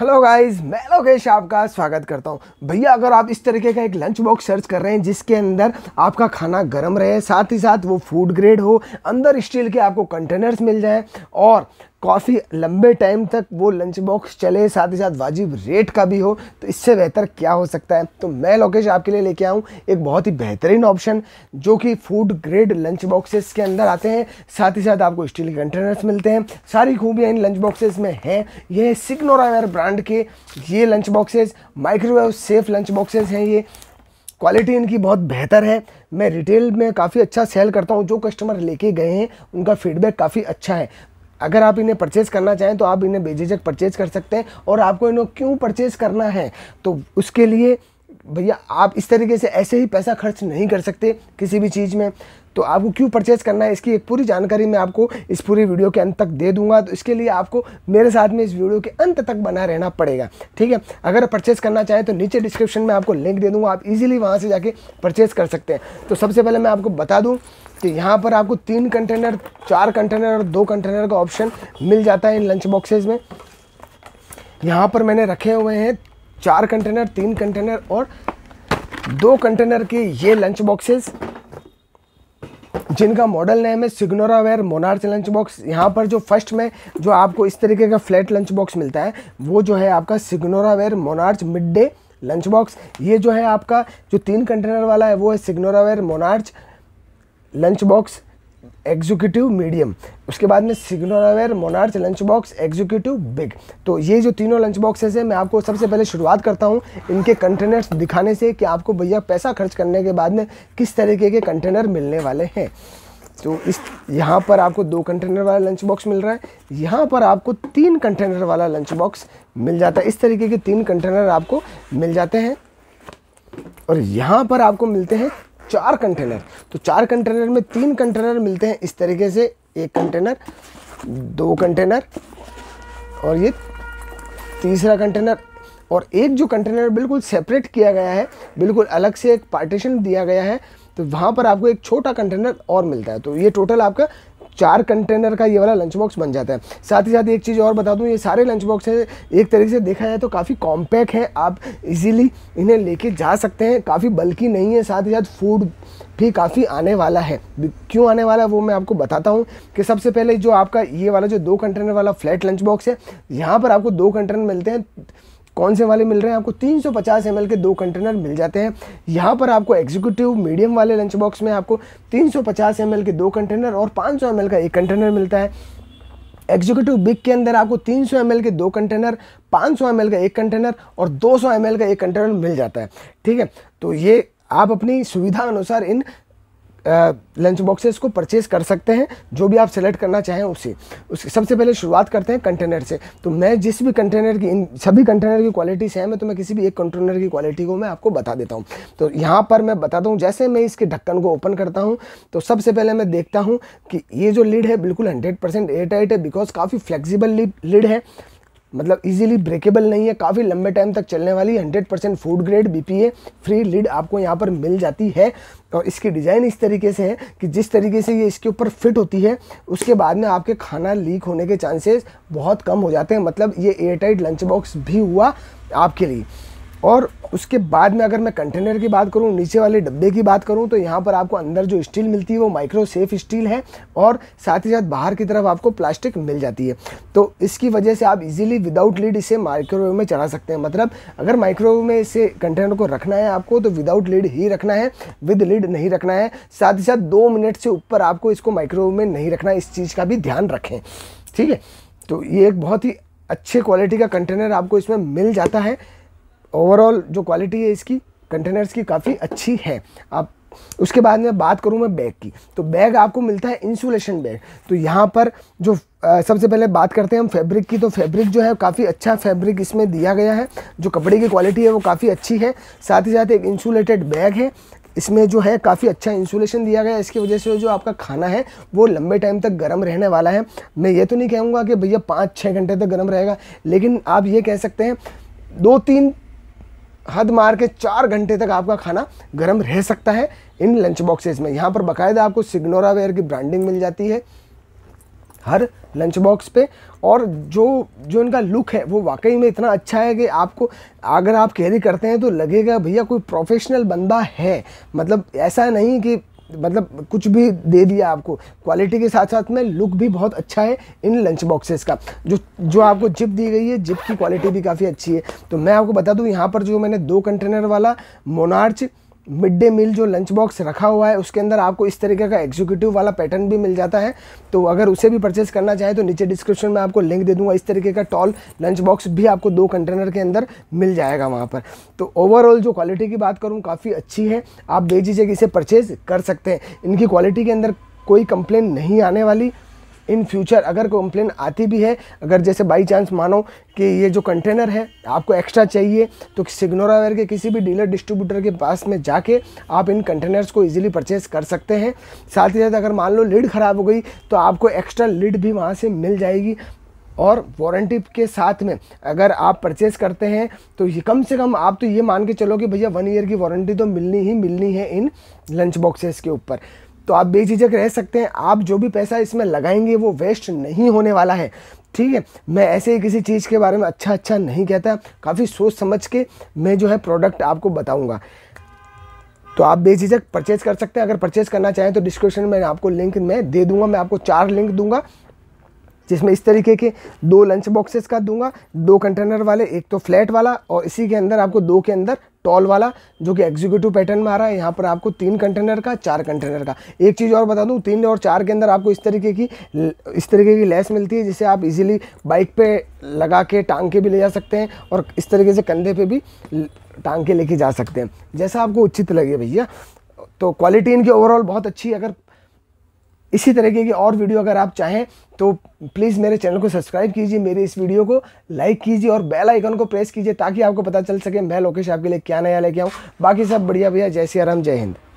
hello guys मैं लोकेश आपका स्वागत करता हूँ भैया अगर आप इस तरीके का एक लंच बॉक्स सर्च कर रहे हैं जिसके अंदर आपका खाना गर्म रहे साथ ही साथ वो फूड ग्रेड हो अंदर स्टील के आपको कंटेनर्स मिल जाए और काफ़ी लंबे टाइम तक वो लंच बॉक्स चले साथ ही साथ वाजिब रेट का भी हो तो इससे बेहतर क्या हो सकता है तो मैं लोकेश आपके लिए लेके आऊँ एक बहुत ही बेहतरीन ऑप्शन जो कि फूड ग्रेड लंच बॉक्सेस के अंदर आते हैं साथ ही साथ आपको स्टील के कंटेनर्स मिलते हैं सारी खूबियाँ इन लंच बॉक्सेस में हैं यह सिग्नोरावेयर ब्रांड के ये lunch boxes microwave safe lunch boxes हैं ये क्वालिटी इनकी बहुत बेहतर है मैं रिटेल में काफ़ी अच्छा सेल करता हूँ जो कस्टमर लेके गए हैं उनका फीडबैक काफ़ी अच्छा है अगर आप इन्हें परचेज करना चाहें तो आप इन्हें बेझिझक परचेज कर सकते हैं और आपको इन्हें क्यों परचेज करना है तो उसके लिए भैया आप इस तरीके से ऐसे ही पैसा खर्च नहीं कर सकते किसी भी चीज़ में तो आपको क्यों परचेज करना है इसकी एक पूरी जानकारी मैं आपको इस पूरी वीडियो के अंत तक दे दूंगा तो इसके लिए आपको मेरे साथ में इस वीडियो के अंत तक बना रहना पड़ेगा ठीक है अगर परचेज करना चाहें तो नीचे डिस्क्रिप्शन में आपको लिंक दे दूंगा आप इजिली वहाँ से जाके परचेज कर सकते हैं तो सबसे पहले मैं आपको बता दूँ कि यहाँ पर आपको तीन कंटेनर चार कंटेनर और दो कंटेनर का ऑप्शन मिल जाता है इन लंच बॉक्सेज में यहाँ पर मैंने रखे हुए हैं चार कंटेनर तीन कंटेनर और दो कंटेनर के ये लंच बॉक्सेस जिनका मॉडल नेम है Signoraware monarch lunch box यहाँ पर जो फर्स्ट में जो आपको इस तरीके का फ्लैट लंच बॉक्स मिलता है वो जो है आपका Signoraware monarch mid day lunch box ये जो है आपका जो तीन कंटेनर वाला है वो है ware monarch lunch box executive medium उसके बाद में Signoraware monarch lunch box executive big तो ये जो तीनों लंच बॉक्सेस हैं मैं आपको सबसे पहले शुरुआत करता हूँ इनके कंटेनर्स दिखाने से कि आपको भैया पैसा खर्च करने के बाद में किस तरीके के कंटेनर मिलने वाले हैं तो इस यहाँ पर आपको दो कंटेनर वाला लंच बॉक्स मिल रहा है यहाँ पर आपको तीन कंटेनर वाला लंच बॉक्स मिल जाता है इस तरीके के तीन कंटेनर आपको मिल जाते हैं और यहाँ पर आपको मिलते हैं चार कंटेनर तो चार कंटेनर में तीन कंटेनर मिलते हैं इस तरीके से एक कंटेनर दो कंटेनर और ये तीसरा कंटेनर और एक जो कंटेनर बिल्कुल सेपरेट किया गया है बिल्कुल अलग से एक पार्टीशन दिया गया है तो वहाँ पर आपको एक छोटा कंटेनर और मिलता है तो ये टोटल आपका चार कंटेनर का ये वाला लंच बॉक्स बन जाता है साथ ही साथ एक चीज़ और बता दूँ ये सारे लंच बॉक्स है एक तरीके से देखा जाए तो काफ़ी कॉम्पैक्ट है आप इजीली इन्हें लेके जा सकते हैं काफ़ी बल्कि नहीं है साथ ही साथ फूड भी काफ़ी आने वाला है क्यों आने वाला है वो मैं आपको बताता हूँ कि सबसे पहले जो आपका ये वाला जो दो कंटेनर वाला फ्लैट लंच बॉक्स है यहाँ पर आपको दो कंटेनर मिलते हैं कौन से वाले मिल रहे हैं आपको 350 सौ के दो कंटेनर मिल जाते हैं यहाँ पर आपको एग्जीक्यूटिव मीडियम वाले लंच बॉक्स में आपको 350 सौ के दो कंटेनर और 500 सौ का एक कंटेनर मिलता है एग्जीक्यूटिव बिग के अंदर आपको 300 सौ के दो कंटेनर 500 सौ का एक कंटेनर और 200 सौ का एक कंटेनर मिल जाता है ठीक है तो ये आप अपनी सुविधा अनुसार इन लंच बॉक्सेस को परचेज़ कर सकते हैं जो भी आप सेलेक्ट करना चाहें उसे उस सबसे पहले शुरुआत करते हैं कंटेनर से तो मैं जिस भी कंटेनर की इन सभी कंटेनर की क्वालिटी सेम है तो मैं किसी भी एक कंटेनर की क्वालिटी को मैं आपको बता देता हूँ तो यहाँ पर मैं बताता हूँ जैसे मैं इसके ढक्कन को ओपन करता हूँ तो सबसे पहले मैं देखता हूँ कि ये जो लीड है बिल्कुल हंड्रेड परसेंट है बिकॉज काफ़ी फ्लेक्सीबल लीड है मतलब इजीली ब्रेकेबल नहीं है काफ़ी लंबे टाइम तक चलने वाली 100 percent food grade BPA free lid आपको यहाँ पर मिल जाती है और इसकी डिज़ाइन इस तरीके से है कि जिस तरीके से ये इसके ऊपर फिट होती है उसके बाद में आपके खाना लीक होने के चांसेस बहुत कम हो जाते हैं मतलब ये एयरटाइट लंच बॉक्स भी हुआ आपके लिए और उसके बाद में अगर मैं कंटेनर की बात करूँ नीचे वाले डब्बे की बात करूँ तो यहाँ पर आपको अंदर जो स्टील मिलती है वो माइक्रो सेफ स्टील है और साथ ही साथ बाहर की तरफ आपको प्लास्टिक मिल जाती है तो इसकी वजह से आप इजीली विदाउट लीड इसे माइक्रोवेव में चढ़ा सकते हैं मतलब अगर माइक्रोवेव में इसे कंटेनर को रखना है आपको तो विदाउट लीड ही रखना है विद लीड नहीं रखना है साथ ही साथ दो मिनट से ऊपर आपको इसको माइक्रोवेव में नहीं रखना इस चीज़ का भी ध्यान रखें ठीक है तो ये एक बहुत ही अच्छे क्वालिटी का कंटेनर आपको इसमें मिल जाता है ओवरऑल जो क्वालिटी है इसकी कंटेनर्स की काफ़ी अच्छी है आप उसके बाद में बात करूं मैं बैग की तो बैग आपको मिलता है इंसुलेशन बैग तो यहाँ पर जो आ, सबसे पहले बात करते हैं हम फैब्रिक की तो फैब्रिक जो है काफ़ी अच्छा फैब्रिक इसमें दिया गया है जो कपड़े की क्वालिटी है वो काफ़ी अच्छी है साथ ही साथ एक इंसुलेटेड बैग है इसमें जो है काफ़ी अच्छा इंसुलेशन दिया गया है इसकी वजह से जो आपका खाना है वो लंबे टाइम तक गर्म रहने वाला है मैं ये तो नहीं कहूँगा कि भैया पाँच छः घंटे तक गर्म रहेगा लेकिन आप ये कह सकते हैं दो तीन हद मार के चार घंटे तक आपका खाना गर्म रह सकता है इन लंच बॉक्सेस में यहाँ पर बाकायदा आपको सिग्नोरा वेयर की ब्रांडिंग मिल जाती है हर लंच बॉक्स पे और जो जो इनका लुक है वो वाकई में इतना अच्छा है कि आपको अगर आप कैरी करते हैं तो लगेगा भैया कोई प्रोफेशनल बंदा है मतलब ऐसा नहीं कि मतलब कुछ भी दे दिया आपको क्वालिटी के साथ साथ में लुक भी बहुत अच्छा है इन लंच बॉक्सेस का जो जो आपको जिप दी गई है जिप की क्वालिटी भी काफ़ी अच्छी है तो मैं आपको बता दूँ यहाँ पर जो मैंने दो कंटेनर वाला मोनार्च मिड डे मील जो लंच बॉक्स रखा हुआ है उसके अंदर आपको इस तरीके का एग्जीक्यूटिव वाला पैटर्न भी मिल जाता है तो अगर उसे भी परचेस करना चाहे तो नीचे डिस्क्रिप्शन में आपको लिंक दे दूंगा इस तरीके का टॉल लंच बॉक्स भी आपको दो कंटेनर के अंदर मिल जाएगा वहाँ पर तो ओवरऑल जो क्वालिटी की बात करूँ काफ़ी अच्छी है आप कि इसे परचेज़ कर सकते हैं इनकी क्वालिटी के अंदर कोई कंप्लेन नहीं आने वाली इन फ्यूचर अगर कंप्लेन आती भी है अगर जैसे बाई चांस मानो कि ये जो कंटेनर है आपको एक्स्ट्रा चाहिए तो सिग्नोरावेयर के किसी भी डीलर डिस्ट्रीब्यूटर के पास में जाके आप इन कंटेनर्स को ईजिली परचेज कर सकते हैं साथ ही साथ अगर मान लो लीड ख़राब हो गई तो आपको एक्स्ट्रा लीड भी वहाँ से मिल जाएगी और वारंटी के साथ में अगर आप परचेज़ करते हैं तो ये कम से कम आप तो ये मान के चलो कि भैया वन ईयर की वारंटी तो मिलनी ही मिलनी है इन लंच बॉक्सेस के ऊपर तो आप बेझिझक रह सकते हैं आप जो भी पैसा इसमें लगाएंगे वो वेस्ट नहीं होने वाला है ठीक है मैं ऐसे ही किसी चीज़ के बारे में अच्छा अच्छा नहीं कहता काफ़ी सोच समझ के मैं जो है प्रोडक्ट आपको बताऊँगा तो आप बेझिझक परचेज कर सकते हैं अगर परचेज करना चाहें तो डिस्क्रिप्शन में आपको लिंक मैं दे दूंगा मैं आपको चार लिंक दूंगा जिसमें इस तरीके के दो लंच बॉक्सेस का दूंगा दो कंटेनर वाले एक तो फ्लैट वाला और इसी के अंदर आपको दो के अंदर टॉल वाला जो कि एग्जीक्यूटिव पैटर्न में आ रहा है यहाँ पर आपको तीन कंटेनर का चार कंटेनर का एक चीज़ और बता दूँ तीन और चार के अंदर आपको इस तरीके की इस तरीके की लेस मिलती है जिसे आप इजीली बाइक पे लगा के टांग के भी ले जा सकते हैं और इस तरीके से कंधे पे भी टांग के लेके जा सकते हैं जैसा आपको उचित लगे भैया तो क्वालिटी इनकी ओवरऑल बहुत अच्छी है अगर इसी तरीके की और वीडियो अगर आप चाहें तो प्लीज़ मेरे चैनल को सब्सक्राइब कीजिए मेरे इस वीडियो को लाइक कीजिए और बेल आइकन को प्रेस कीजिए ताकि आपको पता चल सके मैं लोकेश आपके लिए क्या नया लेके आऊँ बाकी सब बढ़िया भैया जय सिया राम जय हिंद